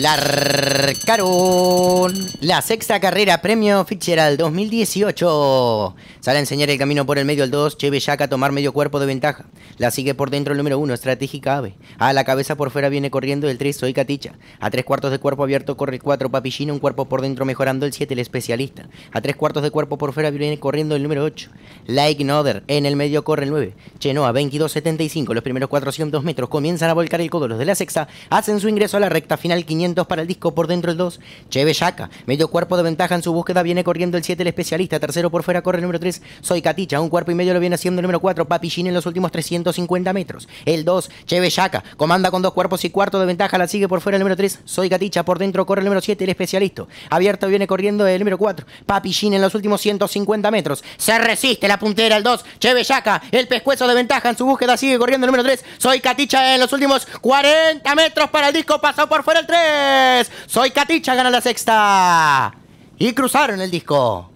Larcaron la sexta carrera Premio Fitzgerald 2018. Sale a enseñar el camino por el medio el 2, Cheve Yaka a tomar medio cuerpo de ventaja. La sigue por dentro el número 1, Estratégica Ave. A la cabeza por fuera viene corriendo el 3, Soy Caticha. A tres cuartos de cuerpo abierto corre el 4, Papillino, un cuerpo por dentro mejorando el 7, el especialista. A tres cuartos de cuerpo por fuera viene corriendo el número 8, Like Nother. En el medio corre el 9, Chenoa 22.75. Los primeros 400 metros comienzan a volcar el codo. Los de la sexta hacen su ingreso a la recta final 500 para el disco, por dentro el 2. Chevechaca medio cuerpo de ventaja en su búsqueda, viene corriendo el 7 el especialista, tercero por fuera corre el número 3, Soy Caticha, un cuerpo y medio lo viene haciendo el número 4, Papillín en los últimos 350 metros. El 2, Chevechaca Yaca. comanda con dos cuerpos y cuarto de ventaja, la sigue por fuera el número 3, Soy Caticha, por dentro corre el número 7 el especialista. Abierto viene corriendo el número 4, Papillín en los últimos 150 metros. Se resiste la puntera el 2, Chevechaca Yaca. el pescuezo de ventaja en su búsqueda, sigue corriendo el número 3, Soy Caticha en los últimos 40 metros para el disco, pasó por fuera el 3. Soy Katicha, gana la sexta. Y cruzaron el disco.